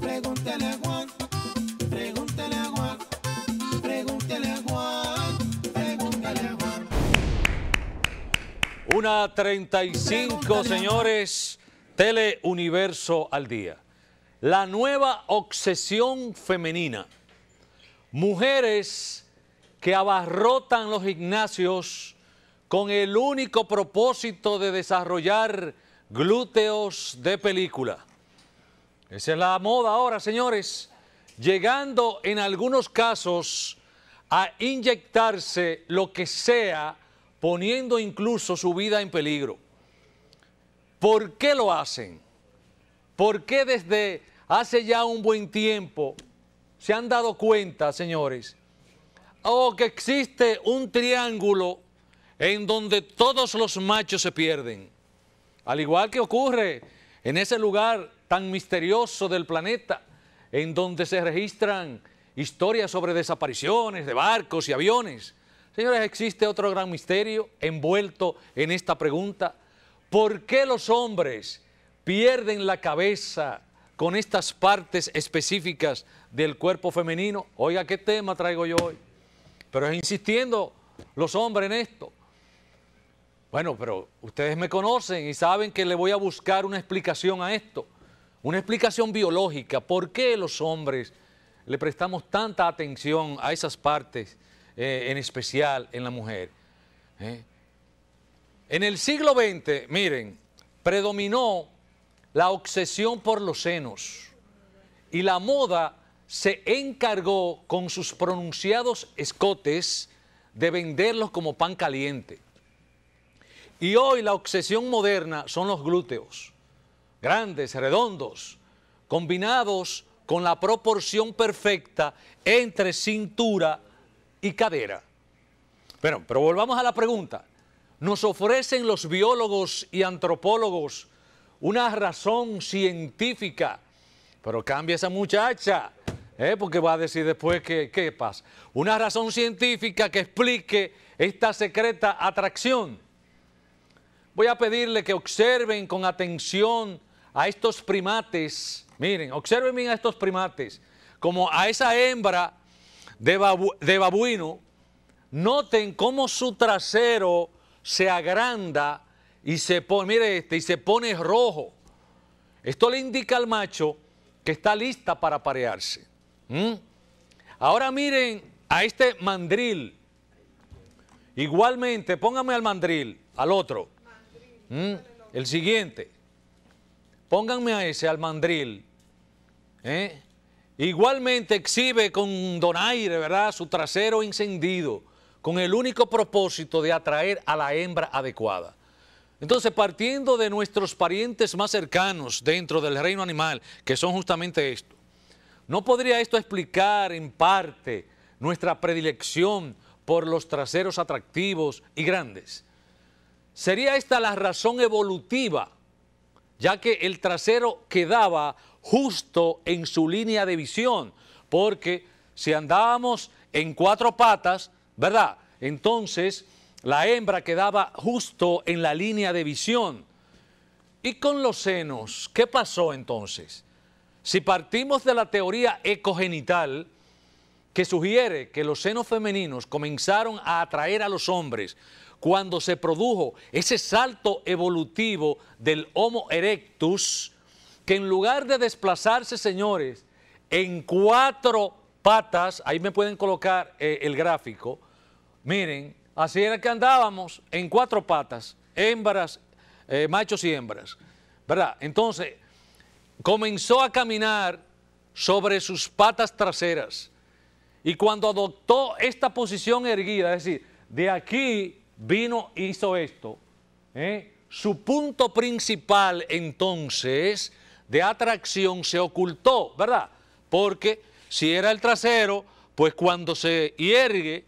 pregúntale a Juan, pregúntale a Juan, pregúntale pregúntale Una 35, señores, Teleuniverso al día. La nueva obsesión femenina. Mujeres que abarrotan los gimnasios con el único propósito de desarrollar glúteos de película. Esa es la moda ahora, señores. Llegando en algunos casos a inyectarse lo que sea, poniendo incluso su vida en peligro. ¿Por qué lo hacen? ¿Por qué desde hace ya un buen tiempo se han dado cuenta, señores, o que existe un triángulo en donde todos los machos se pierden? Al igual que ocurre en ese lugar tan misterioso del planeta, en donde se registran historias sobre desapariciones de barcos y aviones. Señores, existe otro gran misterio envuelto en esta pregunta. ¿Por qué los hombres pierden la cabeza con estas partes específicas del cuerpo femenino? Oiga, ¿qué tema traigo yo hoy? Pero es insistiendo los hombres en esto. Bueno, pero ustedes me conocen y saben que le voy a buscar una explicación a esto una explicación biológica, por qué los hombres le prestamos tanta atención a esas partes, eh, en especial en la mujer. Eh? En el siglo XX, miren, predominó la obsesión por los senos y la moda se encargó con sus pronunciados escotes de venderlos como pan caliente. Y hoy la obsesión moderna son los glúteos grandes, redondos, combinados con la proporción perfecta entre cintura y cadera. Pero, pero volvamos a la pregunta. ¿Nos ofrecen los biólogos y antropólogos una razón científica? Pero cambia esa muchacha, ¿eh? porque va a decir después que, ¿qué pasa? Una razón científica que explique esta secreta atracción. Voy a pedirle que observen con atención a estos primates, miren, observen bien a estos primates, como a esa hembra de, babuino, noten cómo su trasero se agranda y se pone, mire este, y se pone rojo. Esto le indica al macho que está lista para parearse. Ahora miren a este mandril. Igualmente, póngame al mandril, al otro. El siguiente. Pónganme a ese, almandril ¿eh? Igualmente exhibe con donaire, ¿verdad?, su trasero encendido, con el único propósito de atraer a la hembra adecuada. Entonces, partiendo de nuestros parientes más cercanos dentro del reino animal, que son justamente esto, ¿no podría esto explicar en parte nuestra predilección por los traseros atractivos y grandes? ¿Sería esta la razón evolutiva ya que el trasero quedaba justo en su línea de visión, porque si andábamos en cuatro patas, ¿verdad? Entonces la hembra quedaba justo en la línea de visión. ¿Y con los senos? ¿Qué pasó entonces? Si partimos de la teoría ecogenital, que sugiere que los senos femeninos comenzaron a atraer a los hombres cuando se produjo ese salto evolutivo del Homo erectus, que en lugar de desplazarse, señores, en cuatro patas, ahí me pueden colocar eh, el gráfico, miren, así era que andábamos en cuatro patas, hembras, eh, machos y hembras, ¿verdad? Entonces, comenzó a caminar sobre sus patas traseras y cuando adoptó esta posición erguida, es decir, de aquí vino, hizo esto. ¿eh? Su punto principal entonces de atracción se ocultó, ¿verdad? Porque si era el trasero, pues cuando se hiergue,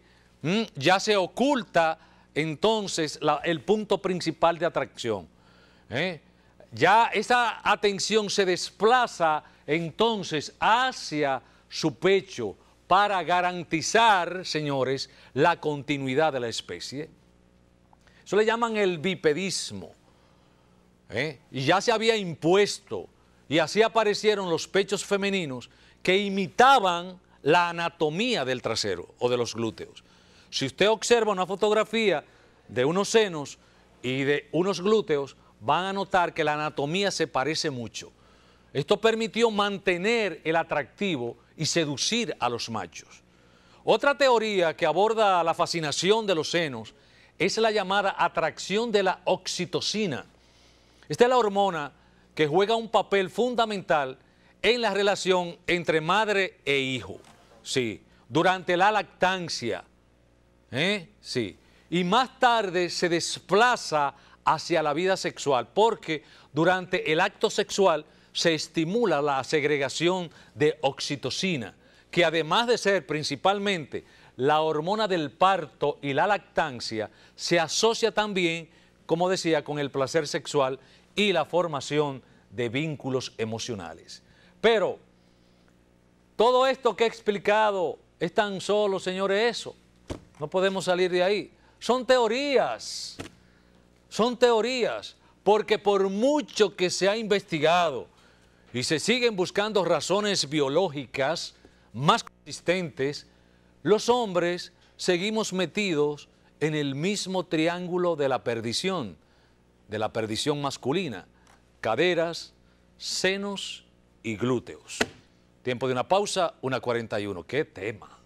ya se oculta entonces el punto principal de atracción. ¿eh? Ya esa atención se desplaza entonces hacia su pecho para garantizar, señores, la continuidad de la especie. Eso le llaman el bipedismo. ¿eh? Y ya se había impuesto y así aparecieron los pechos femeninos que imitaban la anatomía del trasero o de los glúteos. Si usted observa una fotografía de unos senos y de unos glúteos, van a notar que la anatomía se parece mucho. Esto permitió mantener el atractivo y seducir a los machos. Otra teoría que aborda la fascinación de los senos es la llamada atracción de la oxitocina. Esta es la hormona que juega un papel fundamental en la relación entre madre e hijo. Sí, durante la lactancia. ¿eh? Sí. Y más tarde se desplaza hacia la vida sexual, porque durante el acto sexual se estimula la segregación de oxitocina, que además de ser principalmente la hormona del parto y la lactancia se asocia también, como decía, con el placer sexual y la formación de vínculos emocionales. Pero todo esto que he explicado es tan solo, señores, eso. No podemos salir de ahí. Son teorías, son teorías, porque por mucho que se ha investigado y se siguen buscando razones biológicas más consistentes, los hombres seguimos metidos en el mismo triángulo de la perdición, de la perdición masculina, caderas, senos y glúteos. Tiempo de una pausa, una 41. ¿Qué tema?